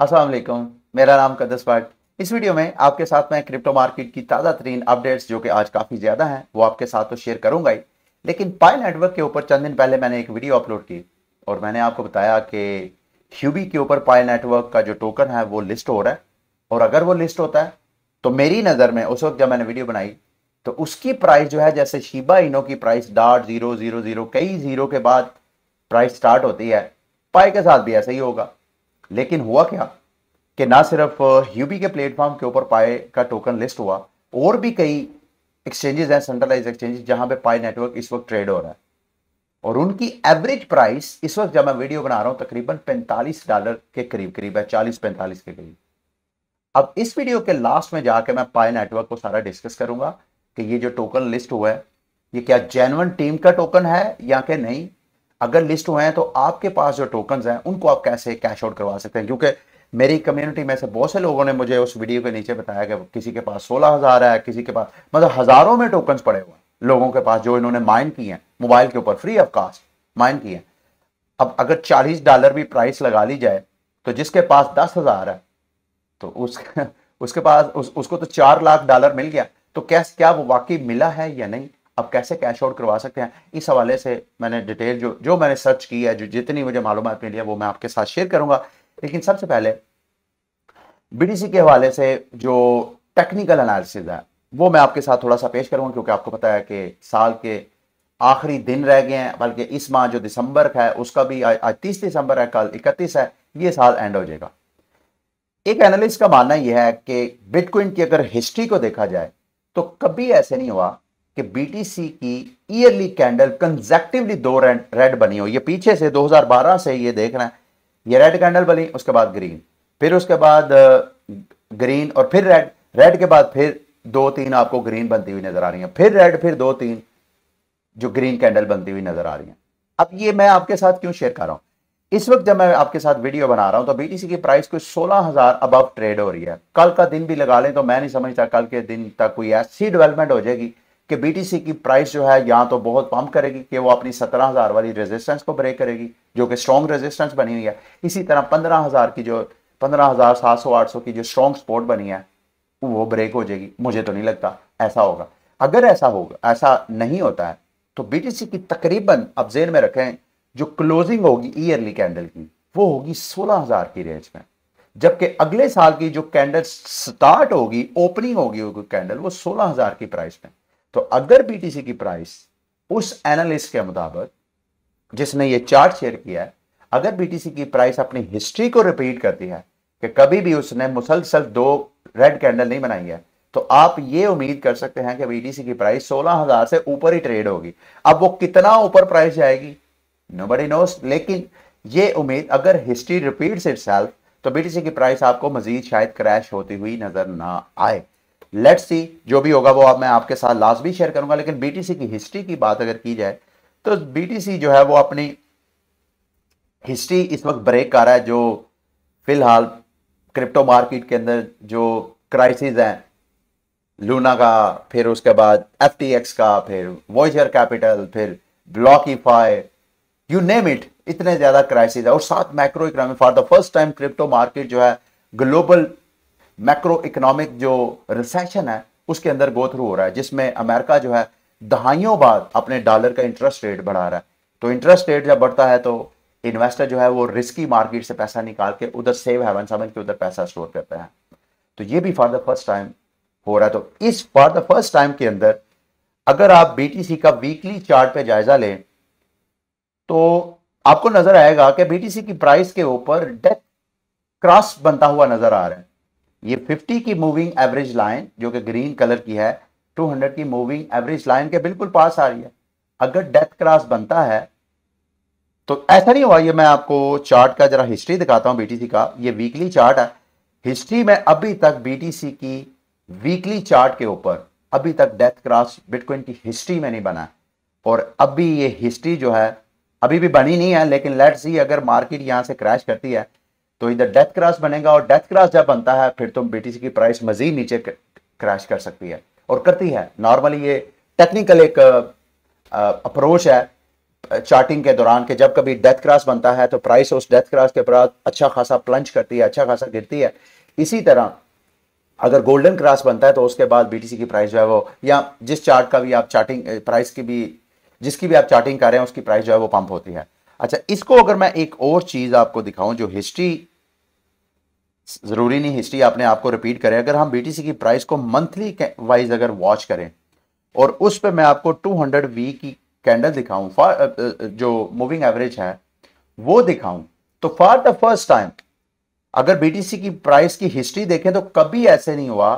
अस्सलाम वालेकुम मेरा नाम कदस भट्ट इस वीडियो में आपके साथ मैं क्रिप्टो मार्केट की ताज़ा तरीन अपडेट्स जो कि आज काफ़ी ज़्यादा हैं वो आपके साथ तो शेयर करूंगा ही लेकिन पायल नेटवर्क के ऊपर चंद दिन पहले मैंने एक वीडियो अपलोड की और मैंने आपको बताया कि ह्यूबी के ऊपर पायल नेटवर्क का जो टोकन है वो लिस्ट हो रहा है और अगर वो लिस्ट होता है तो मेरी नज़र में उस वक्त जब मैंने वीडियो बनाई तो उसकी प्राइस जो है जैसे शिबा इनो की price dot zero zero zero कई जीरो के बाद प्राइस स्टार्ट होती है पाए के साथ भी ऐसा ही होगा लेकिन हुआ क्या कि ना सिर्फ यूबी के प्लेटफॉर्म के ऊपर पाए का टोकन लिस्ट हुआ और भी कई एक्सचेंजेस हैं सेंट्रलाइज एक्सचेंजेस जहां पे पाई नेटवर्क इस वक्त ट्रेड हो रहा है और उनकी एवरेज प्राइस इस वक्त जब मैं वीडियो बना रहा हूं तकरीबन 45 डॉलर के करीब करीब है 40 45 के करीब अब इस वीडियो के लास्ट में जाके मैं पाए नेटवर्क को सारा डिस्कस करूंगा कि ये जो टोकन लिस्ट हुआ है ये क्या जेनवन टीम का टोकन है या क्या नहीं अगर लिस्ट हुए हैं तो आपके पास जो टोकन हैं उनको आप कैसे कैश आउट करवा सकते हैं क्योंकि मेरी कम्युनिटी में से बहुत से लोगों ने मुझे उस वीडियो के नीचे बताया कि किसी के पास सोलह हज़ार है किसी के पास मतलब हज़ारों में टोकन पड़े हुए हैं लोगों के पास जो इन्होंने माइन किए हैं मोबाइल के ऊपर फ्री ऑफ कास्ट माइन किए हैं अब अगर चालीस डॉलर भी प्राइस लगा ली जाए तो जिसके पास दस हज़ार है तो उस उसके पास उस, उसको तो चार लाख डॉलर मिल गया तो कैश क्या वो वाकई मिला है या नहीं अब कैसे कैश आउट करवा सकते हैं इस हवाले से मैंने डिटेल जो जो मैंने सर्च की है जो जितनी मुझे मालूम मिली है वो मैं आपके साथ शेयर करूंगा लेकिन सबसे पहले बी के हवाले से जो टेक्निकल एनालिसिस है वो मैं आपके साथ थोड़ा सा पेश करूंगा क्योंकि आपको पता है कि साल के आखिरी दिन रह गए हैं बल्कि इस माह जो दिसंबर का है उसका भी आज तीस दिसंबर है कल इकतीस है ये साल एंड हो जाएगा एक एनालिस्ट का मानना यह है कि बिटकॉइन की अगर हिस्ट्री को देखा जाए तो कभी ऐसे नहीं हुआ कि बीटीसी की ईयरली कैंडल कंजेक्टिवली दो रेड बनी हो ये पीछे से 2012 से ये देख रहे हैं ये रेड कैंडल बनी उसके बाद ग्रीन फिर उसके बाद ग्रीन और फिर रेड रेड के बाद फिर दो तीन आपको ग्रीन बनती हुई नजर आ रही है फिर रेड फिर दो तीन जो ग्रीन कैंडल बनती हुई नजर आ रही है अब ये मैं आपके साथ क्यों शेयर कर रहा हूं इस वक्त जब मैं आपके साथ वीडियो बना रहा हूं तो बीटीसी की प्राइस कोई सोलह हजार अबव ट्रेड हो रही है कल का दिन भी लगा लें तो मैं नहीं समझता कल के दिन तक कोई ऐसी डेवलपमेंट हो जाएगी कि बीटीसी की प्राइस जो है या तो बहुत पम्प करेगी कि वो अपनी सत्रह हज़ार वाली रेजिस्टेंस को ब्रेक करेगी जो कि स्ट्रॉन्ग रेजिस्टेंस बनी हुई है इसी तरह पंद्रह हज़ार की जो पंद्रह हज़ार सात सौ आठ सौ की जो स्ट्रॉन्ग सपोर्ट बनी है वो ब्रेक हो जाएगी मुझे तो नहीं लगता ऐसा होगा अगर ऐसा होगा ऐसा नहीं होता है तो बीटीसी की तकरीबन अब जेन में रखें जो क्लोजिंग होगी ईयरली कैंडल की वो होगी सोलह हज़ार की रेंज में जबकि अगले साल की जो कैंडल स्टार्ट होगी ओपनिंग होगी कैंडल वो सोलह हज़ार की प्राइस में तो अगर बीटीसी की प्राइस उस एनालिस्ट के मुताबिक जिसने ये चार्ट शेयर किया है अगर बीटीसी की प्राइस अपनी हिस्ट्री को रिपीट करती है कि कभी भी उसने मुसलसल दो रेड कैंडल नहीं बनाई है तो आप ये उम्मीद कर सकते हैं कि बीटीसी की प्राइस 16000 से ऊपर ही ट्रेड होगी अब वो कितना ऊपर प्राइस जाएगी नो बडी नोस लेकिन ये उम्मीद अगर हिस्ट्री रिपीट इट तो बीटीसी की प्राइस आपको मजीद शायद क्रैश होती हुई नजर ना आए लेट सी जो भी होगा वो अब मैं आपके साथ लास्ट भी शेयर करूंगा लेकिन बीटीसी की हिस्ट्री की बात अगर की जाए तो बीटीसी जो है वो अपनी हिस्ट्री इस वक्त ब्रेक कर रहा है जो फिलहाल क्रिप्टो मार्केट के अंदर जो क्राइसिस हैं लूना का फिर उसके बाद एफ का फिर वॉइजर कैपिटल फिर ब्लॉकीफाई यू नेम इट इतने ज़्यादा क्राइसिस है और साथ macro economy for the first time crypto market जो है ग्लोबल मैक्रो इकोनॉमिक जो रिसेशन है उसके अंदर गो थ्रू हो रहा है जिसमें अमेरिका जो है दहाइयों बाद अपने डॉलर का इंटरेस्ट रेट बढ़ा रहा है तो इंटरेस्ट रेट जब बढ़ता है तो इन्वेस्टर जो है वो रिस्की मार्केट से पैसा निकाल के उधर सेव हैवन समझ के उधर पैसा स्टोर करते हैं तो ये भी फॉर द फर्स्ट टाइम हो रहा है तो इस फॉर द फर्स्ट टाइम के अंदर अगर आप बीटीसी का वीकली चार्ट पे जायजा लें तो आपको नजर आएगा कि बीटीसी की प्राइस के ऊपर डेथ क्रॉस बनता हुआ नजर आ रहा है ये 50 की मूविंग एवरेज लाइन जो कि ग्रीन कलर की है 200 की मूविंग एवरेज लाइन के बिल्कुल पास आ रही है अगर डेथ क्रॉस बनता है तो ऐसा नहीं हुआ ये मैं आपको चार्ट का जरा हिस्ट्री दिखाता हूं बीटीसी का ये वीकली चार्ट है हिस्ट्री में अभी तक बीटीसी की वीकली चार्ट के ऊपर अभी तक डेथ क्रॉस बिटकॉइन की हिस्ट्री में नहीं बना और अभी ये हिस्ट्री जो है अभी भी बनी नहीं है लेकिन लेट्स सी अगर मार्केट यहां से क्रैश करती है तो इधर डेथ क्रॉस बनेगा और डेथ क्रॉस जब बनता है फिर तो बीटीसी की प्राइस मजीद नीचे क्रैश कर सकती है और करती है नॉर्मली ये टेक्निकल एक अप्रोच है चार्टिंग के दौरान कि जब कभी डेथ क्रॉस बनता है तो प्राइस उस डेथ क्रॉस के बाद अच्छा खासा प्लंज करती है अच्छा खासा गिरती है इसी तरह अगर गोल्डन क्रॉस बनता है तो उसके बाद बीटीसी की प्राइस जो है वो या जिस चार्ट का भी आप चार्टिंग प्राइस की भी जिसकी भी आप चार्टिंग कर रहे हैं उसकी प्राइस जो है वो पंप होती है अच्छा इसको अगर मैं एक और चीज़ आपको दिखाऊं जो हिस्ट्री ज़रूरी नहीं हिस्ट्री आपने आपको रिपीट करें अगर हम बी की प्राइस को मंथली वाइज अगर वॉच करें और उस पर मैं आपको 200 वी की कैंडल दिखाऊं जो मूविंग एवरेज है वो दिखाऊं तो फॉर द फर्स्ट टाइम अगर बीटीसी की प्राइस की हिस्ट्री देखें तो कभी ऐसे नहीं हुआ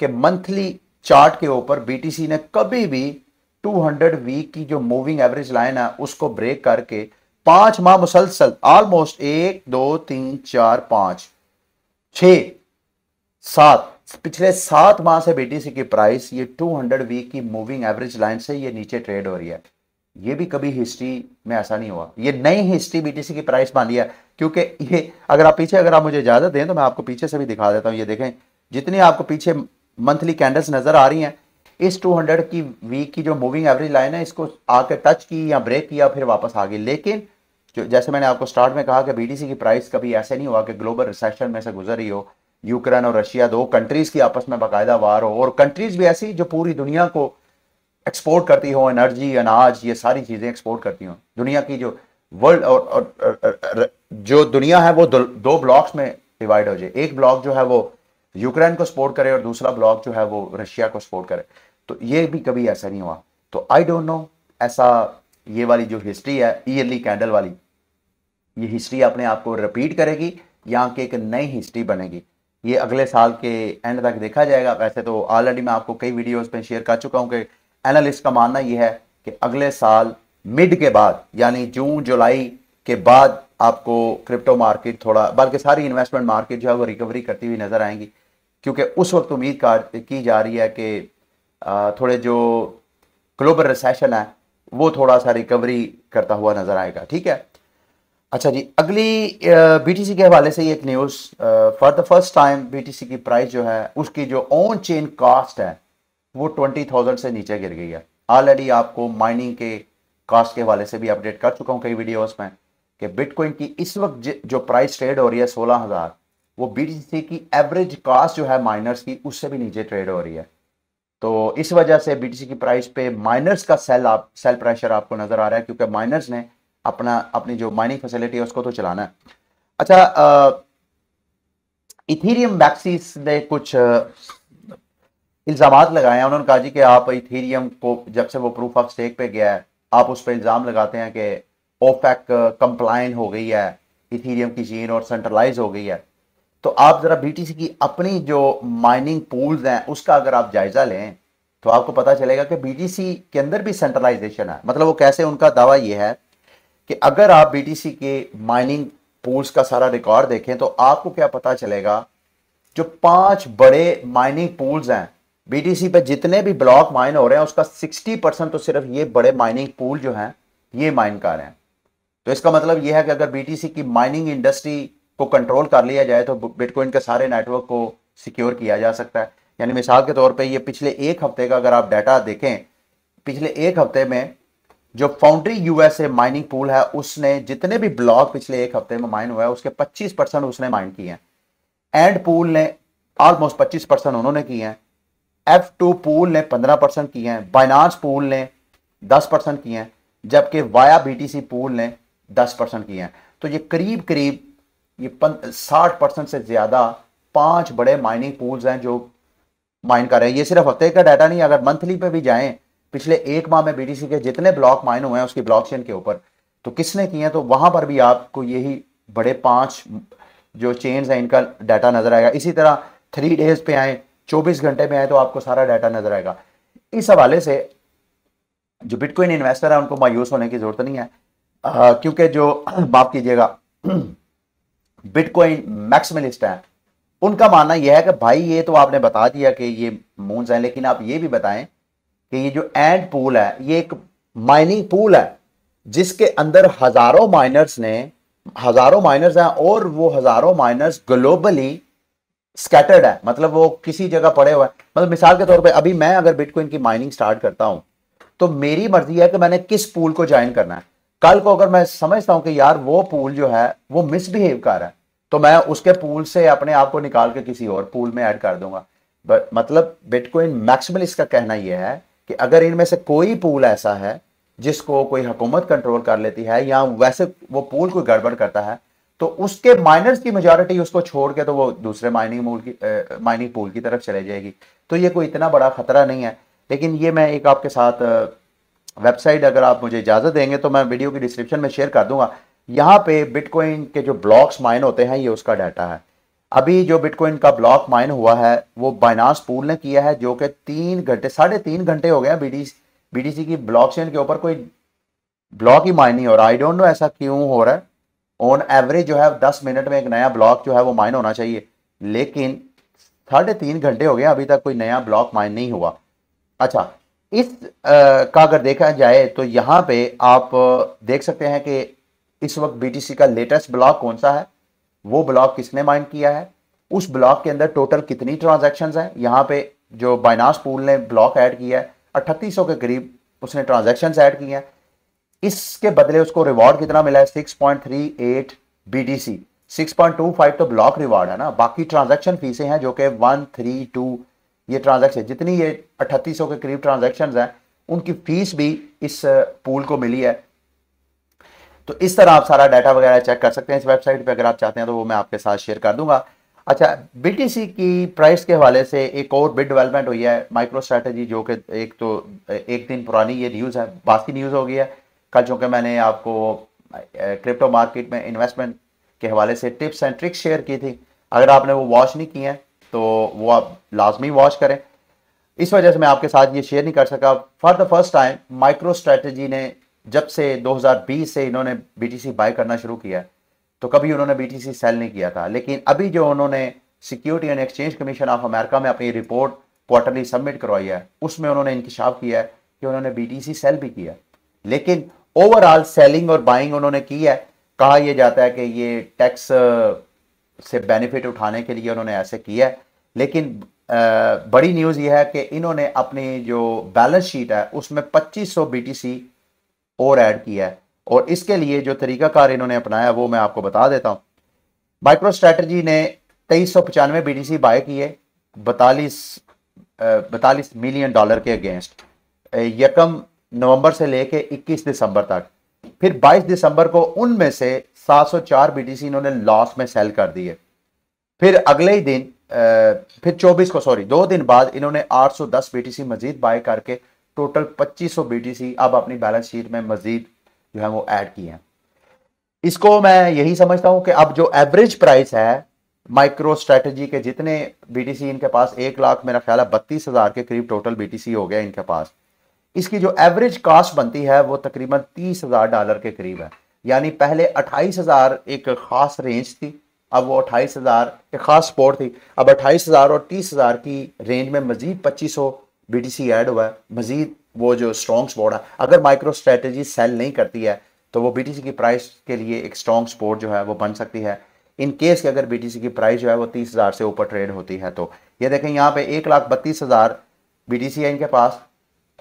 कि मंथली चार्ट के ऊपर बीटीसी ने कभी भी 200 वीक की जो मूविंग एवरेज लाइन है उसको ब्रेक करके पांच माह मुसलसल ऑलमोस्ट एक दो तीन चार पांच छ सात पिछले सात माह से बीटीसी की प्राइस ये 200 वीक की मूविंग एवरेज लाइन से ये नीचे ट्रेड हो रही है ये भी कभी हिस्ट्री में ऐसा नहीं हुआ ये नई हिस्ट्री बीटीसी की प्राइस मान लिया क्योंकि ये अगर आप पीछे अगर आप मुझे इजाजत दें तो मैं आपको पीछे से भी दिखा देता हूं ये देखें जितनी आपको पीछे मंथली कैंडल्स नजर आ रही हैं इस 200 की वीक की जो मूविंग एवरेज लाइन है इसको आके टच की या ब्रेक किया फिर वापस आ गई लेकिन जो जैसे मैंने आपको स्टार्ट में कहा कि बी की प्राइस कभी ऐसे नहीं हुआ कि ग्लोबल रिसेशन में से गुजर रही हो यूक्रेन और रशिया दो कंट्रीज की आपस में बाकायदा वार हो और कंट्रीज भी ऐसी जो पूरी दुनिया को एक्सपोर्ट करती हो एनर्जी अनाज ये सारी चीज़ें एक्सपोर्ट करती हों दुनिया की जो वर्ल्ड और, और, और, और जो दुनिया है वो दो, दो ब्लॉक्स में डिवाइड हो जाए एक ब्लॉक जो है वो यूक्रेन को सपोर्ट करे और दूसरा ब्लॉक जो है वो रशिया को सपोर्ट करे तो ये भी कभी ऐसा नहीं हुआ तो आई डोंट नो ऐसा ये वाली जो हिस्ट्री है ईयरली कैंडल वाली ये हिस्ट्री अपने आप को रिपीट करेगी यहाँ की एक नई हिस्ट्री बनेगी ये अगले साल के एंड तक देखा जाएगा वैसे तो ऑलरेडी मैं आपको कई वीडियोस पे शेयर कर चुका हूँ कि एनालिस्ट का मानना यह है कि अगले साल मिड के बाद यानी जून जुलाई के बाद आपको क्रिप्टो मार्केट थोड़ा बल्कि सारी इन्वेस्टमेंट मार्केट जो है वो रिकवरी करती हुई नज़र आएंगी क्योंकि उस वक्त उम्मीद की जा रही है कि थोड़े जो ग्लोबल रिसेशन है वो थोड़ा सा रिकवरी करता हुआ नज़र आएगा ठीक है अच्छा जी अगली बीटीसी के हवाले से एक news for the first time BTC की प्राइस जो है उसकी जो ऑन चेन कास्ट है वो ट्वेंटी थाउजेंड से नीचे गिर गई है ऑलरेडी आपको माइनिंग के कास्ट के हवाले से भी अपडेट कर चुका हूँ कई वीडियोस में कि बिटकॉइन की इस वक्त जो प्राइस ट्रेड हो रही है सोलह हज़ार वो बीटीसी की एवरेज कास्ट जो है माइनर्स की उससे भी नीचे ट्रेड हो रही है तो इस वजह से बीटीसी की प्राइस पे माइनर्स का सेल आप सेल प्रेशर आपको नज़र आ रहा है क्योंकि माइनर्स ने अपना अपनी जो माइनिंग फैसिलिटी है उसको तो चलाना है अच्छा इथेरियम इथीरियम बैक्सिस ने कुछ इल्ज़ाम लगाए हैं उन्होंने कहा जी कि आप इथेरियम को जब से वो प्रूफ ऑफ स्टेक पे गया है आप उस पर इल्ज़ाम लगाते हैं कि ओपैक कंप्लाइन हो गई है इथेरियम की चीन और सेंट्रलाइज हो गई है तो आप ज़रा बीटीसी की अपनी जो माइनिंग पूल्स हैं उसका अगर आप जायज़ा लें तो आपको पता चलेगा कि बीटीसी के अंदर भी सेंट्रलाइजेशन है मतलब वो कैसे उनका दावा यह है कि अगर आप बीटीसी के माइनिंग पूल्स का सारा रिकॉर्ड देखें तो आपको क्या पता चलेगा जो पांच बड़े माइनिंग पूल्स हैं बीटीसी पर जितने भी ब्लॉक माइन हो रहे हैं उसका 60 परसेंट तो सिर्फ ये बड़े माइनिंग पूल जो हैं ये माइन कर रहे हैं तो इसका मतलब यह है कि अगर बीटीसी की माइनिंग इंडस्ट्री को कंट्रोल कर लिया जाए तो बिटकॉइन के सारे नेटवर्क को सिक्योर किया जा सकता है यानी मिसाल के तौर पर यह पिछले एक हफ्ते का अगर आप डाटा देखें पिछले एक हफ्ते में जो फाउंड्री यूएसए माइनिंग पूल है उसने जितने भी ब्लॉक पिछले एक हफ्ते में माइन हुआ है उसके 25 परसेंट उसने माइन किए हैं एंड पूल ने ऑलमोस्ट 25 परसेंट उन्होंने किए हैं एफ टू पूल ने 15 परसेंट किए हैं बाइनांस पूल ने 10 परसेंट किए हैं जबकि वाया बीटीसी पूल ने 10 परसेंट किए हैं तो ये करीब करीब ये साठ परसेंट से ज़्यादा पांच बड़े माइनिंग पूल्स हैं जो माइन कर रहे हैं ये सिर्फ हफ्ते का डाटा नहीं अगर मंथली पर भी जाएं पिछले एक माह में बीटीसी के जितने ब्लॉक माइन हुए हैं उसकी ब्लॉकचेन के ऊपर तो किसने किए हैं तो वहां पर भी आपको यही बड़े पांच जो चेन्स हैं इनका डाटा नजर आएगा इसी तरह थ्री डेज पे आए चौबीस घंटे में आए तो आपको सारा डाटा नजर आएगा इस हवाले से जो बिटकॉइन इन्वेस्टर है उनको मायूस होने की जरूरत नहीं है क्योंकि जो माफ कीजिएगा बिटकॉइन मैक्सिमलिस्ट है उनका मानना यह है कि भाई ये तो आपने बता दिया कि ये मून्स हैं लेकिन आप ये भी बताएं कि ये जो एंड पूल है ये एक माइनिंग पूल है जिसके अंदर हजारों माइनर्स ने हजारों माइनर्स हैं और वो हजारों माइनर्स ग्लोबली स्कैटर्ड है मतलब वो किसी जगह पड़े हुए हैं मतलब मिसाल के तौर पे अभी मैं अगर बिटकॉइन की माइनिंग स्टार्ट करता हूं तो मेरी मर्जी है कि मैंने किस पूल को ज्वाइन करना है कल को अगर मैं समझता हूं कि यार वो पूल जो है वो मिसबिहेव कर रहा है तो मैं उसके पूल से अपने आप को निकाल के किसी और पूल में ऐड कर दूंगा बट मतलब बिटकॉइन मैक्सिमल इसका कहना यह है कि अगर इनमें से कोई पूल ऐसा है जिसको कोई हुकूमत कंट्रोल कर लेती है या वैसे वो पूल कोई गड़बड़ करता है तो उसके माइनर्स की मेजोरिटी उसको छोड़ के तो वो दूसरे माइनिंग मूल की माइनिंग पूल की तरफ चले जाएगी तो ये कोई इतना बड़ा खतरा नहीं है लेकिन ये मैं एक आपके साथ वेबसाइट अगर आप मुझे इजाज़त देंगे तो मैं वीडियो की डिस्क्रिप्शन में शेयर कर दूंगा यहाँ पे बिटकॉइन के जो ब्लॉक्स माइन होते हैं ये उसका डाटा है अभी जो बिटकॉइन का ब्लॉक माइन हुआ है वो बाइनास पूल ने किया है जो कि तीन घंटे साढ़े तीन घंटे हो गए बी डी की ब्लॉक चेन के ऊपर कोई ब्लॉक ही माइन नहीं हो रहा आई डोंट नो ऐसा क्यों हो रहा है ऑन एवरेज जो है दस मिनट में एक नया ब्लॉक जो है वो माइन होना चाहिए लेकिन साढ़े तीन घंटे हो गए अभी तक कोई नया ब्लॉक माइन नहीं हुआ अच्छा इस आ, का अगर देखा जाए तो यहाँ पे आप देख सकते हैं कि इस वक्त बी का लेटेस्ट ब्लॉक कौन सा है वो ब्लॉक किसने माइंड किया है उस ब्लॉक के अंदर टोटल कितनी ट्रांजेक्शन है यहाँ पे जो बाइनास पूल ने ब्लॉक ऐड किया है अट्ठतीस के करीब उसने ट्रांजेक्शन ऐड किए हैं इसके बदले उसको रिवॉर्ड कितना मिला है six point three eight B D C six point two five तो ब्लॉक रिवॉर्ड है ना बाकी ट्रांजेक्शन फीसें हैं जो कि वन थ्री टू ये ट्रांजेक्शन जितनी ये अट्ठतीस के करीब ट्रांजेक्शन हैं उनकी फीस भी इस पूल uh, को मिली है तो इस तरह आप सारा डाटा वगैरह चेक कर सकते हैं इस वेबसाइट पर अगर आप चाहते हैं तो वो मैं आपके साथ शेयर कर दूंगा अच्छा बी की प्राइस के हवाले से एक और बिड डेवलपमेंट हुई है माइक्रो स्ट्रैटेजी जो कि एक तो एक दिन पुरानी ये न्यूज़ है बासी न्यूज़ हो गई है कल चूँकि मैंने आपको क्रिप्टो मार्केट में इन्वेस्टमेंट के हवाले से टिप्स एंड ट्रिक्स शेयर की थी अगर आपने वो वॉच नहीं किए हैं तो वो आप लाजमी वॉच करें इस वजह से मैं आपके साथ ये शेयर नहीं कर सका for the first time MicroStrategy ने जब से 2020 से इन्होंने बीटीसी बाय करना शुरू किया तो कभी उन्होंने बीटीसी सेल नहीं किया था लेकिन अभी जो उन्होंने security and exchange commission of America में अपनी रिपोर्ट क्वार्टरली सबमिट करवाई है उसमें उन्होंने इंकशाफ किया है कि उन्होंने बीटीसी सेल भी किया लेकिन ओवरऑल सेलिंग और बाइंग उन्होंने की है कहा यह जाता है कि ये टैक्स uh, से बेनिफिट उठाने के लिए उन्होंने ऐसे किया है लेकिन uh, बड़ी न्यूज़ यह है कि इन्होंने अपनी जो बैलेंस शीट है उसमें 2500 बीटीसी और ऐड किया है और इसके लिए जो तरीकाकार इन्होंने अपनाया वो मैं आपको बता देता हूँ माइक्रो स्ट्रैटेजी ने तेईस सौ पचानवे बी टी सी बाय किए बतालीस बतालीस मिलियन डॉलर के अगेंस्ट यकम नवंबर से लेके 21 दिसंबर तक फिर 22 दिसंबर को उनमें से 704 बीटीसी इन्होंने लॉस में सेल कर दिए फिर अगले ही दिन फिर 24 को सॉरी दो दिन बाद इन्होंने 810 बीटीसी मजीद बाय करके टोटल 2500 सी अब अपनी बैलेंस शीट में मजीद जो है वो ऐड किए हैं इसको मैं यही समझता हूं कि अब जो एवरेज प्राइस है माइक्रो स्ट्रेटजी के जितने सी इनके पास एक लाख मेरा ख्याल है बत्तीस हजार के करीब टोटल सी हो गया इनके पास इसकी जो एवरेज कास्ट बनती है वो तकरीबन तीस हजार डॉलर के करीब है यानी पहले अट्ठाईस हजार एक खास रेंज थी अब वो अट्ठाईस हजार एक खास स्पोर्ट थी अब अट्ठाईस हजार और तीस हजार की रेंज में मजीद पच्चीस सौ बी टी सी ऐड हुआ है मजीद वो जो स्ट्रॉन्ग स्पोर्ट है अगर माइक्रो स्ट्रेटजी सेल नहीं करती है तो वो बी की प्राइस के लिए एक स्ट्रॉन्ग स्पोर्ट जो है वो बन सकती है इन केस के अगर बी की प्राइस जो है वो तीस हज़ार से ऊपर ट्रेड होती है तो ये देखें यहाँ पे एक लाख बत्तीस हज़ार बी है इनके पास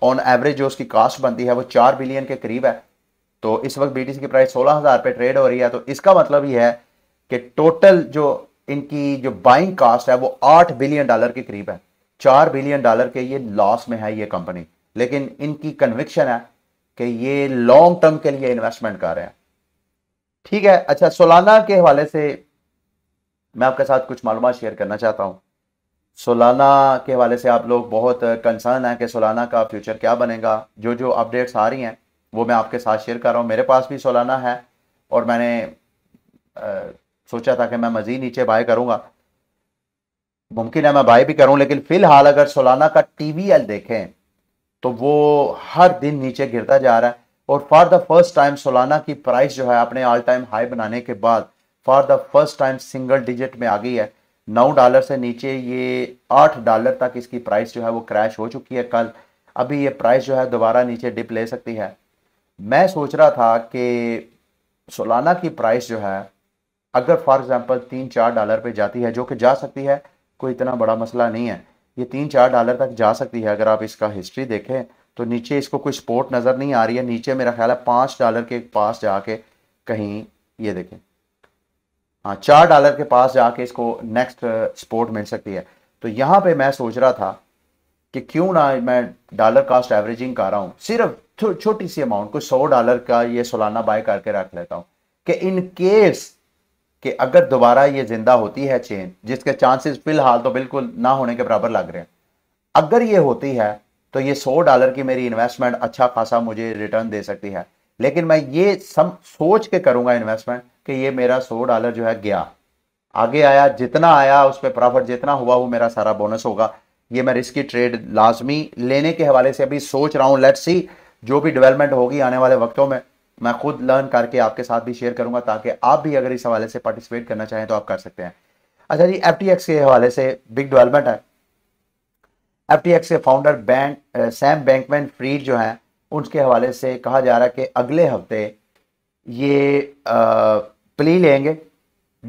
ऑन एवरेज जो उसकी कास्ट बनती है वो चार बिलियन के करीब है तो इस वक्त बी की प्राइस सोलह हज़ार पर ट्रेड हो रही है तो इसका मतलब ये है कि टोटल जो इनकी जो बाइंग कास्ट है वो आठ बिलियन डॉलर के करीब है चार बिलियन डॉलर के ये लॉस में है ये कंपनी लेकिन इनकी कन्विक्शन है कि ये लॉन्ग टर्म के लिए इन्वेस्टमेंट कर रहे हैं ठीक है अच्छा सोलाना के हवाले से मैं आपके साथ कुछ मालूम शेयर करना चाहता हूँ सोलाना के हवाले से आप लोग बहुत कंसर्न है कि सोलाना का फ्यूचर क्या बनेगा जो जो अपडेट्स आ रही हैं वो मैं आपके साथ शेयर कर रहा हूँ मेरे पास भी सोलाना है और मैंने आ, सोचा था कि मैं मज़ीद नीचे बाय करूँगा मुमकिन है मैं बाय भी करूं लेकिन फिलहाल अगर सोलाना का टीवीएल देखें तो वो हर दिन नीचे गिरता जा रहा है और for the first time Solana की प्राइस जो है अपने ऑल टाइम हाई बनाने के बाद for the first time single digit में आ गई है नौ डॉलर से नीचे ये आठ डॉलर तक इसकी प्राइस जो है वो क्रैश हो चुकी है कल अभी ये प्राइस जो है दोबारा नीचे डिप ले सकती है मैं सोच रहा था कि सोलाना की प्राइस जो है अगर फॉर एग्ज़ाम्पल तीन चार डॉलर पे जाती है जो कि जा सकती है कोई इतना बड़ा मसला नहीं है ये तीन चार डॉलर तक जा सकती है अगर आप इसका हिस्ट्री देखें तो नीचे इसको कोई सपोर्ट नज़र नहीं आ रही है नीचे मेरा ख्याल है पाँच डॉलर के पास जाके कहीं ये देखें हाँ चार डॉलर के पास जाके इसको नेक्स्ट सपोर्ट uh, मिल सकती है तो यहाँ पे मैं सोच रहा था कि क्यों ना मैं डॉलर कास्ट एवरेजिंग कर रहा हूँ सिर्फ छोटी सी अमाउंट को सौ डॉलर का ये सोलाना बाय करके रख लेता हूँ कि इनकेस कि अगर दोबारा ये जिंदा होती है चेन जिसके चांसेस फिलहाल तो बिल्कुल ना होने के बराबर लग रहे हैं अगर ये होती है तो ये सौ डॉलर की मेरी इन्वेस्टमेंट अच्छा खासा मुझे रिटर्न दे सकती है लेकिन मैं ये सम सोच के करूंगा इन्वेस्टमेंट कि ये मेरा सौ डॉलर जो है गया आगे आया जितना आया उस पर प्रॉफिट जितना हुआ वो मेरा सारा बोनस होगा ये मैं रिस्की ट्रेड लाजमी लेने के हवाले से अभी सोच रहा हूँ लेट्स सी जो भी डेवलपमेंट होगी आने वाले वक्तों में मैं खुद लर्न करके आपके साथ भी शेयर करूंगा ताकि आप भी अगर इस हवाले से पार्टिसिपेट करना चाहें तो आप कर सकते हैं अच्छा जी एफ के हवाले से बिग डेवलपमेंट है एफ के founder bank Sam Bankman Fried जो हैं उनके हवाले से कहा जा रहा है कि अगले हफ्ते ये आ, uh, प्ली लेंगे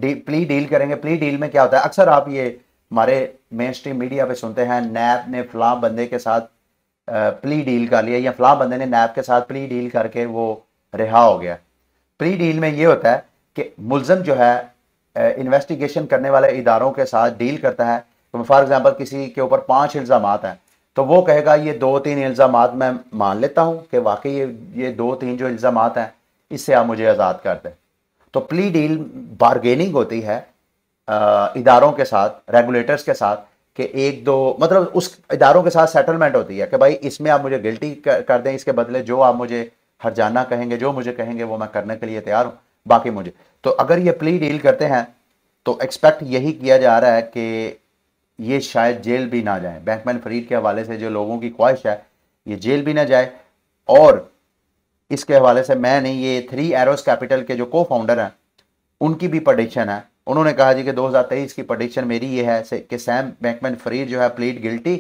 डी प्ली डील करेंगे प्ली डील में क्या होता है अक्सर आप ये हमारे मेन स्ट्रीम मीडिया पे सुनते हैं नैब ने फलां बंदे के साथ आ, प्ली डील कर लिया या फलां बंदे ने नैब के साथ प्ली डील करके वो रिहा हो गया प्री डील में ये होता है कि मुलजम जो है इन्वेस्टिगेशन करने वाले इदारों के साथ डील करता है तो फॉर एग्ज़ाम्पल किसी के ऊपर पाँच इल्ज़ाम हैं तो वो कहेगा ये दो तीन इल्ज़ाम मैं मान लेता हूँ कि वाकई ये ये दो तीन जो इल्ज़ाम हैं इससे आप मुझे आज़ाद कर दें तो प्ली डील बारगेनिंग होती है आ, इदारों के साथ रेगुलेटर्स के साथ कि एक दो मतलब उस इदारों के साथ सेटलमेंट होती है कि भाई इसमें आप मुझे गिल्टी कर दें इसके बदले जो आप मुझे हर जाना कहेंगे जो मुझे कहेंगे वो मैं करने के लिए तैयार हूँ बाकी मुझे तो अगर ये प्ली डील करते हैं तो एक्सपेक्ट यही किया जा रहा है कि ये शायद जेल भी ना जाए बैंकमैन फरीद के हवाले से जो लोगों की ख्वाहिश है ये जेल भी ना जाए और इसके हवाले से मैं नहीं ये थ्री एरोस कैपिटल के जो को फाउंडर हैं उनकी भी प्रडिक्शन है उन्होंने कहा जी कि 2023 की प्रडिक्शन मेरी ये है कि सैम बैंकमैन फरीद जो है प्लीड गिल्टी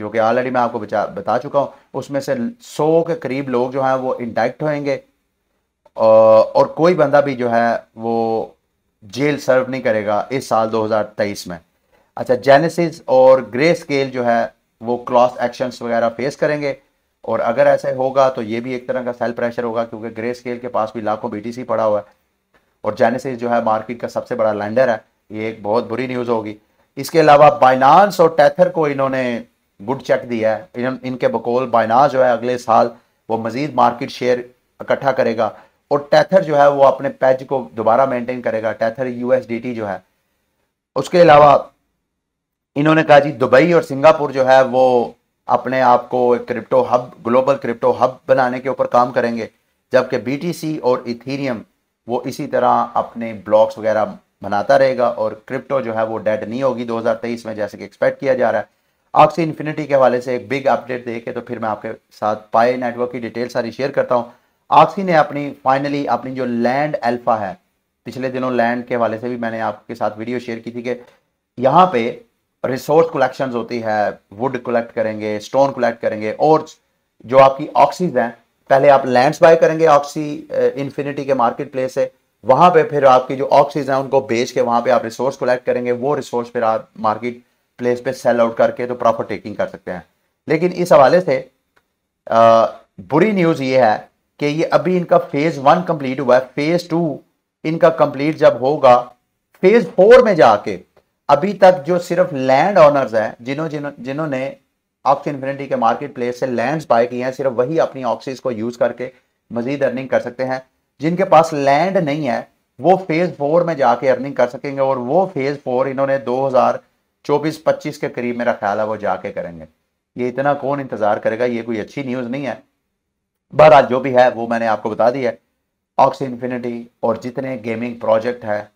जो कि ऑलरेडी मैं आपको बचा बता चुका हूँ उसमें से सौ के करीब लोग जो हैं वो इंडक्ट होंगे और कोई बंदा भी जो है वो जेल सर्व नहीं करेगा इस साल 2023 में अच्छा जेनेसिस और ग्रे स्केल जो है वो क्लॉस एक्शंस वगैरह फेस करेंगे और अगर ऐसे होगा तो ये भी एक तरह का सेल प्रेशर होगा क्योंकि ग्रे स्केल के पास भी लाखों बीटीसी पड़ा हुआ है और जेनेसिस जो है मार्केट का सबसे बड़ा लैंडर है ये एक बहुत बुरी न्यूज़ होगी इसके अलावा बाइनांस और टैथर को इन्होंने गुड चेक दिया है इन, इनके बकोल बायना जो है अगले साल वो मज़ीद मार्केट शेयर इकट्ठा करेगा और टैथर जो है वो अपने पैच को दोबारा मेंटेन करेगा टैथर यूएसडीटी जो है उसके अलावा इन्होंने कहा जी दुबई और सिंगापुर जो है वो अपने आप को crypto hub global crypto hub बनाने के ऊपर काम करेंगे जबकि बीटीसी और इथीरियम वो इसी तरह अपने ब्लॉक्स वगैरह बनाता रहेगा और क्रिप्टो जो है वो डेड नहीं होगी 2023 में जैसे कि एक्सपेक्ट किया जा रहा है ऑक्सी इन्फिनिटी के हवाले से एक बिग अपडेट दे के तो फिर मैं आपके साथ पाए नेटवर्क की डिटेल सारी शेयर करता हूँ ऑक्सी ने अपनी फाइनली अपनी जो लैंड एल्फा है पिछले दिनों लैंड के हवाले से भी मैंने आपके साथ वीडियो शेयर की थी कि यहाँ पे रिसोर्स कलेक्शंस होती है वुड कलेक्ट करेंगे स्टोन कलेक्ट करेंगे और जो आपकी ऑक्सीज हैं पहले आप लैंड्स बाय करेंगे ऑक्सी इन्फिनिटी uh, के मार्केट प्लेस से वहाँ पे फिर आपकी जो ऑक्सीज हैं उनको बेच के वहाँ पे आप रिसोर्स कलेक्ट करेंगे वो रिसोर्स फिर आप मार्केट प्लेस पे सेल आउट करके तो प्रॉफिट टेकिंग कर सकते हैं लेकिन इस हवाले से आ, बुरी न्यूज़ ये है कि ये अभी इनका फेज़ वन कंप्लीट हुआ है फेज़ टू इनका कंप्लीट जब होगा फेज़ फोर में जाके अभी तक जो सिर्फ लैंड ऑनर्स हैं जिन्हों जिनों, जिन्होंने ऑक्स इन्फिनिटी के मार्केट प्लेस से लैंड बाय किए हैं सिर्फ वही अपनी ऑक्सीज को यूज़ करके मजीद अर्निंग कर सकते हैं जिनके पास लैंड नहीं है वो फेज़ फोर में जाके अर्निंग कर सकेंगे और वो फेज़ फोर इन्होंने दो हज़ार चौबीस पच्चीस के करीब मेरा ख्याल है वो जाके करेंगे ये इतना कौन इंतज़ार करेगा ये कोई अच्छी न्यूज़ नहीं है बहरहाल जो भी है वो मैंने आपको बता दिया है ऑक्सी इन्फिनिटी और जितने गेमिंग प्रोजेक्ट हैं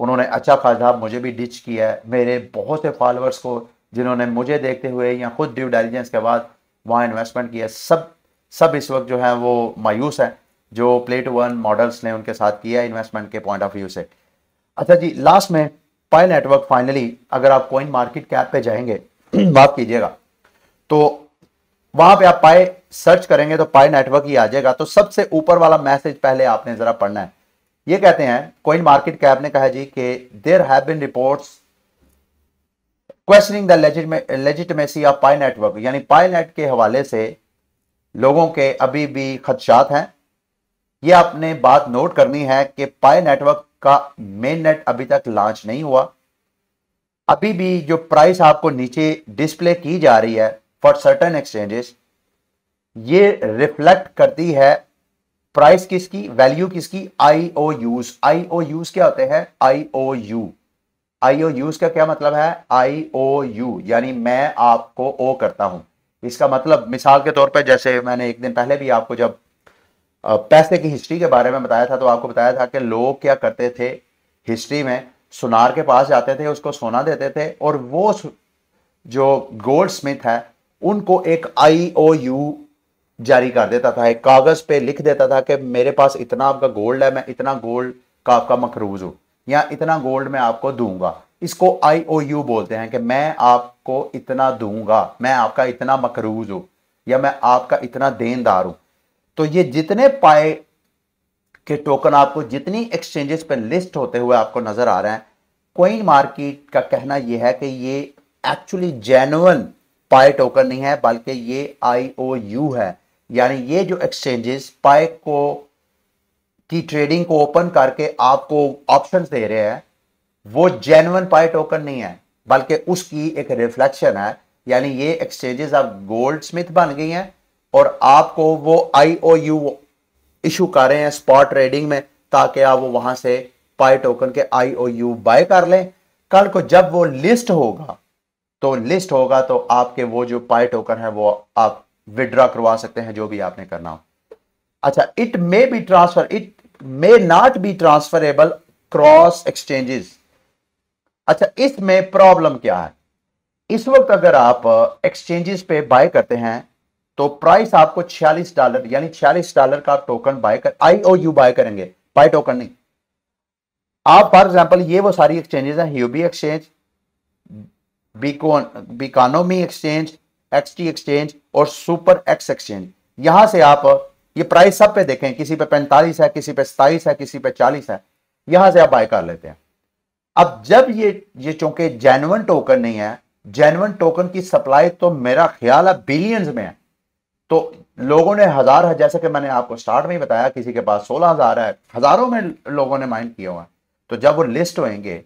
उन्होंने अच्छा खासा मुझे भी डिच किया है मेरे बहुत से फॉलोअर्स को जिन्होंने मुझे देखते हुए या खुद ड्यू डाइलिजेंस के बाद वहाँ इन्वेस्टमेंट किया सब सब इस वक्त जो है वो मायूस है जो प्ले टू वन मॉडल्स ने उनके साथ किया इन्वेस्टमेंट के पॉइंट ऑफ व्यू से अच्छा जी लास्ट में पाई नेटवर्क फाइनली अगर आप कॉइन मार्केट कैप पे जाएंगे माफ कीजिएगा तो वहां पे आप पाए सर्च करेंगे तो पाए नेटवर्क ही आ जाएगा तो सबसे ऊपर वाला मैसेज पहले आपने जरा पढ़ना है ये कहते हैं कॉइन मार्केट कैप ने कहा जी कि there have been reports questioning the legitimacy of Pi Network यानी पाई नेट के हवाले से लोगों के अभी भी खदशात हैं ये आपने बात नोट करनी है कि पाई नेटवर्क का मेन नेट अभी तक लॉन्च नहीं हुआ अभी भी जो प्राइस आपको नीचे डिस्प्ले की जा रही है फॉर सर्टन एक्सचेंजेस ये रिफ्लेक्ट करती है प्राइस किसकी वैल्यू किसकी आई ओ यूज आई ओ यूज क्या होते हैं आई O you I O use का क्या मतलब है आई ओ यू यानी मैं आपको ओ करता हूं इसका मतलब मिसाल के तौर पर जैसे मैंने एक दिन पहले भी आपको जब पैसे की हिस्ट्री के बारे में बताया था तो आपको बताया था कि लोग क्या करते थे हिस्ट्री में सुनार के पास जाते थे उसको सोना देते थे और वो जो गोल्ड स्मिथ है उनको एक आई ओ यू जारी कर देता था एक कागज पे लिख देता था कि मेरे पास इतना आपका गोल्ड है मैं इतना गोल्ड का आपका मकरूज हूँ या इतना गोल्ड मैं आपको दूंगा इसको आई ओ यू बोलते हैं कि मैं आपको इतना दूंगा मैं आपका इतना मकरूज हूँ या मैं आपका इतना देनदार हूँ तो ये जितने पाए के टोकन आपको जितनी एक्सचेंजेस पर लिस्ट होते हुए आपको नजर आ रहे हैं कोइन मार्केट का कहना यह है कि ये एक्चुअली जेनुअन पाए टोकन नहीं है बल्कि ये आई ओ यू है यानी ये जो एक्सचेंजेस पाए को की ट्रेडिंग को ओपन करके आपको ऑप्शंस दे रहे हैं वो जेनुअन पाए टोकन नहीं है बल्कि उसकी एक रिफ्लेक्शन है यानी ये एक्सचेंजेस अब गोल्ड स्मिथ बन गई हैं और आपको वो आई ओ यू इशू कर रहे हैं स्पॉट ट्रेडिंग में ताकि आप वो वहां से पाई टोकन के आई ओ यू बाय कर लें कल को जब वो लिस्ट होगा तो लिस्ट होगा तो आपके वो जो पाई टोकन है वो आप विड्रॉ करवा सकते हैं जो भी आपने करना हो अच्छा it may be transfer it may not be transferable cross exchanges अच्छा इसमें प्रॉब्लम क्या है इस वक्त अगर आप एक्सचेंजेस पे बाय करते हैं तो प्राइस आपको 46 डॉलर यानी 46 डॉलर का आप टोकन बाय कर आई ओ यू बाय करेंगे बाय टोकन नहीं आप फॉर एग्जांपल ये वो सारी एक्सचेंजेस हैं Huobi exchange Biconomy exchange XT exchange और सुपर एक्स एक्सचेंज यहां से आप ये प्राइस सब पे देखें किसी पे 45 है किसी पे सताइस है किसी पे 40 है यहां से आप बाय कर लेते हैं अब जब ये ये चूंकि जेनुअन टोकन नहीं है जेनुअन टोकन की सप्लाई तो मेरा ख्याल है बिलियंस में है तो लोगों ने हजार जैसा कि मैंने आपको स्टार्ट में ही बताया किसी के पास सोलह हजार है हजारों में लोगों ने माइंड किया हुआ तो जब वो लिस्ट होएंगे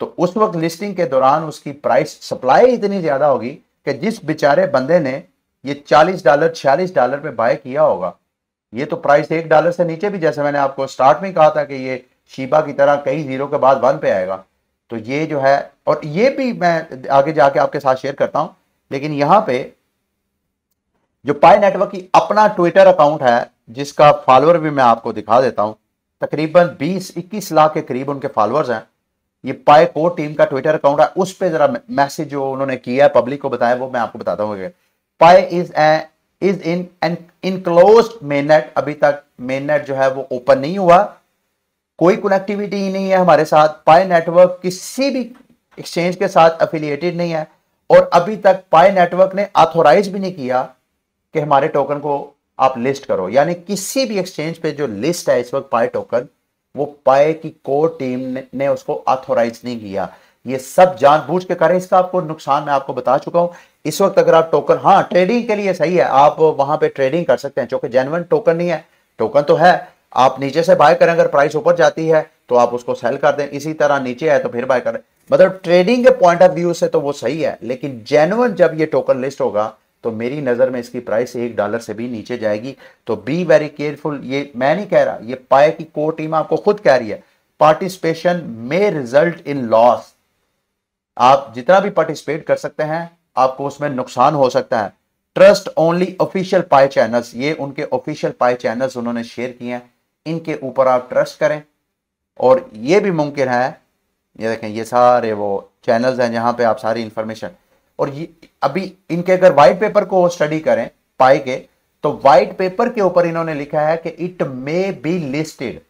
तो उस वक्त लिस्टिंग के दौरान उसकी प्राइस सप्लाई इतनी ज्यादा होगी कि जिस बेचारे बंदे ने ये चालीस डॉलर छियालीस डॉलर में बाय किया होगा ये तो प्राइस एक डॉलर से नीचे भी जैसे मैंने आपको स्टार्ट में कहा था कि ये शीबा की तरह कई जीरो के बाद वन पे आएगा तो ये जो है और ये भी मैं आगे जाके आपके साथ शेयर करता हूं लेकिन यहां पे जो पाई नेटवर्क की अपना ट्विटर अकाउंट है जिसका फॉलोअर भी मैं आपको दिखा देता हूं तकरीबन 20-21 लाख के करीब उनके फॉलोअर्स हैं ये पाए कोर टीम का ट्विटर अकाउंट है उस पर जरा मैसेज जो उन्होंने किया है पब्लिक को बताया वो मैं आपको बताता हूँ Pi is is in an enclose mainnet अभी तक मेननेट जो है वो ओपन नहीं हुआ कोई कनेक्टिविटी ही नहीं है हमारे साथ पाए नेटवर्क किसी भी एक्सचेंज के साथ अफिलिएटेड नहीं है और अभी तक पाए नेटवर्क ने ऑथोराइज भी नहीं किया कि हमारे टोकन को आप लिस्ट करो यानी किसी भी एक्सचेंज पे जो लिस्ट है इस वक्त पाए टोकन वो पाए की कोर टीम ने, ने उसको ऑथोराइज नहीं किया ये सब जानबूझ के करें इसका आपको नुकसान मैं आपको बता चुका हूं इस वक्त अगर आप टोकन हाँ ट्रेडिंग के लिए सही है आप वहां पे ट्रेडिंग कर सकते हैं चूंकि जेनवन टोकन नहीं है टोकन तो है आप नीचे से बाय करें अगर प्राइस ऊपर जाती है तो आप उसको सेल कर दें इसी तरह नीचे है तो फिर बाय करें मतलब ट्रेडिंग के पॉइंट ऑफ व्यू से तो वो सही है लेकिन जेनुअन जब ये टोकन लिस्ट होगा तो मेरी नज़र में इसकी प्राइस एक डॉलर से भी नीचे जाएगी तो बी वेरी केयरफुल ये मैं नहीं कह रहा ये पाए की कोर टीम आपको खुद कह रही है पार्टिसिपेशन में रिजल्ट इन लॉस आप जितना भी पार्टिसिपेट कर सकते हैं आपको उसमें नुकसान हो सकता है trust only official Pi channels ये उनके ऑफिशियल पाए चैनल्स उन्होंने शेयर किए हैं इनके ऊपर आप ट्रस्ट करें और ये भी मुमकिन है ये देखें ये सारे वो चैनल्स हैं जहां पे आप सारी इंफॉर्मेशन और ये अभी इनके अगर व्हाइट पेपर को स्टडी करें पाई के तो व्हाइट पेपर के ऊपर इन्होंने लिखा है कि इट मे बी लिस्टेड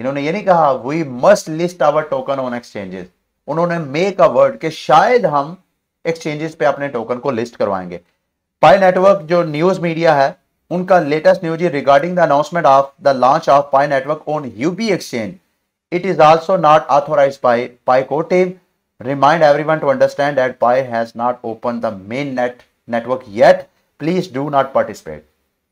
इन्होंने ये नहीं कहा we must list our token on exchanges उन्होंने मे का वर्ड कि शायद हम एक्सचेंजेस पे अपने टोकन को लिस्ट करवाएंगे पाई नेटवर्क जो न्यूज मीडिया है उनका latest news regarding the announcement of the launch of Pi network on UP exchange it is also not authorize by Pi core team Remind everyone to understand that Pi has not opened the main net network yet. Please do not participate.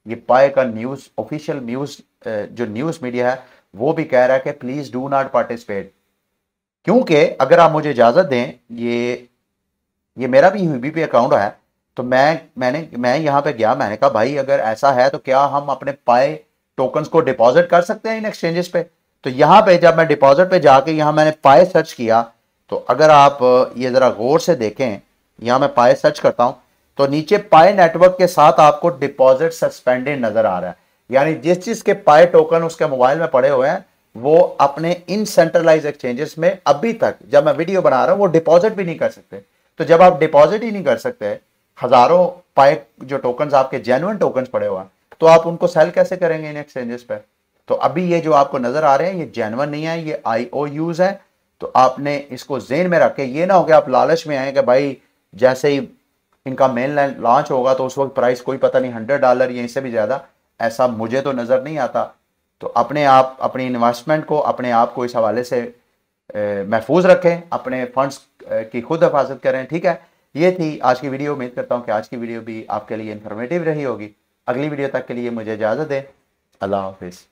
ये Pi का news official news जो news media है वो भी कह रहा है कि प्लीज डू नॉट पार्टिसिपेट क्योंकि अगर आप मुझे इजाजत दें ये ये मेरा भी यूबी पे अकाउंट है तो मैं मैंने मैं यहाँ पे गया मैंने कहा भाई अगर ऐसा है तो क्या हम अपने पाए टोकन्स को डिपॉजिट कर सकते हैं इन एक्सचेंजेस पे तो यहाँ पे जब मैं डिपॉजिट पे जाके यहां मैंने पाए सर्च किया तो अगर आप ये ज़रा गौर से देखें यहां मैं पाए सर्च करता हूं तो नीचे पाए नेटवर्क के साथ आपको डिपॉजिट सस्पेंडेड नज़र आ रहा है यानी जिस चीज़ के पाए टोकन उसके मोबाइल में पड़े हुए हैं वो अपने इन सेंट्रलाइज एक्सचेंजेस में अभी तक जब मैं वीडियो बना रहा हूं वो डिपॉजिट भी नहीं कर सकते तो जब आप डिपॉजिट ही नहीं कर सकते हज़ारों पाए जो टोकन आपके जेनुअन टोकन पड़े हुए हैं तो आप उनको सेल कैसे करेंगे इन एक्सचेंजेस पर तो अभी ये जो आपको नज़र आ रहे हैं ये जेनवन नहीं है ये आईओ यूज है तो आपने इसको जेन में रखे ये ना हो गया आप लालच में आए कि भाई जैसे ही इनका मेन लाइन लॉन्च होगा तो उस वक्त प्राइस कोई पता नहीं हंड्रेड डॉलर या इससे भी ज़्यादा ऐसा मुझे तो नज़र नहीं आता तो अपने आप अपनी इन्वेस्टमेंट को अपने आप को इस हवाले से महफूज रखें अपने फंड्स की खुद हिफाजत करें ठीक है ये थी आज की वीडियो उम्मीद करता हूँ कि आज की वीडियो भी आपके लिए इन्फॉर्मेटिव रही होगी अगली वीडियो तक के लिए मुझे इजाज़त दें अल्लाह हाफिज़